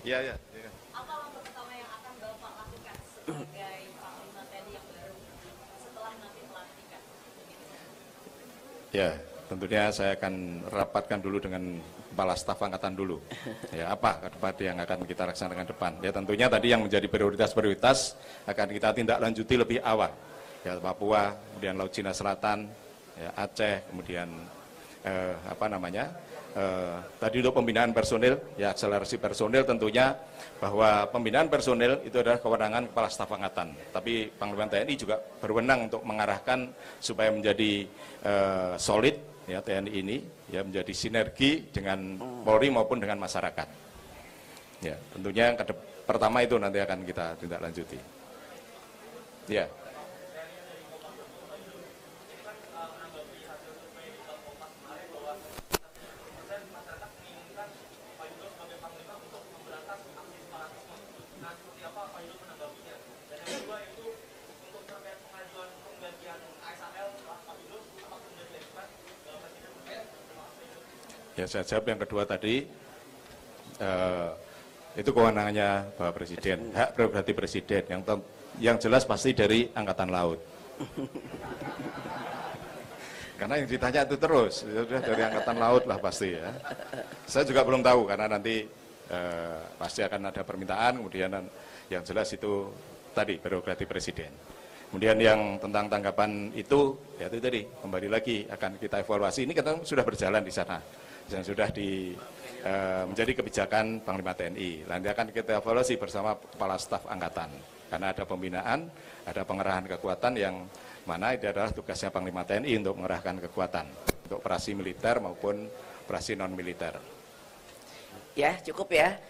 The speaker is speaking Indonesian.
Iya, iya, iya. Apa langkah pertama yang akan Bapak lakukan sebagai Panglima TNI yang baru setelah nanti pelantikan? Ya, tentunya saya akan rapatkan dulu dengan Kepala Staf Angkatan dulu. Ya, apa kedepan yang akan kita laksanakan depan? Ya, tentunya tadi yang menjadi prioritas-prioritas akan kita tindak lanjuti lebih awal. Ya, Papua, kemudian Laut Cina Selatan, ya, Aceh, kemudian eh, apa namanya eh, tadi untuk pembinaan personil ya akselerasi personil tentunya bahwa pembinaan personil itu adalah kewenangan kepala staf angkatan tapi panglima TNI juga berwenang untuk mengarahkan supaya menjadi eh, solid ya TNI ini ya menjadi sinergi dengan Polri maupun dengan masyarakat ya tentunya yang pertama itu nanti akan kita tindak lanjuti ya Ya saya jawab yang kedua tadi, eh, itu kewenangannya Bapak Presiden, hak prerogatif Presiden. Yang, yang jelas pasti dari Angkatan Laut. karena yang ditanya itu terus, ya sudah dari Angkatan Laut lah pasti ya. Saya juga belum tahu karena nanti eh, pasti akan ada permintaan, kemudian yang jelas itu tadi prerogatif Presiden. Kemudian yang tentang tanggapan itu, ya itu tadi, kembali lagi akan kita evaluasi. Ini kita sudah berjalan di sana yang sudah di e, menjadi kebijakan Panglima TNI. Nah, nanti akan kita evaluasi bersama kepala staf angkatan karena ada pembinaan, ada pengerahan kekuatan yang mana itu adalah tugasnya Panglima TNI untuk mengerahkan kekuatan untuk operasi militer maupun operasi non militer. Ya, cukup ya.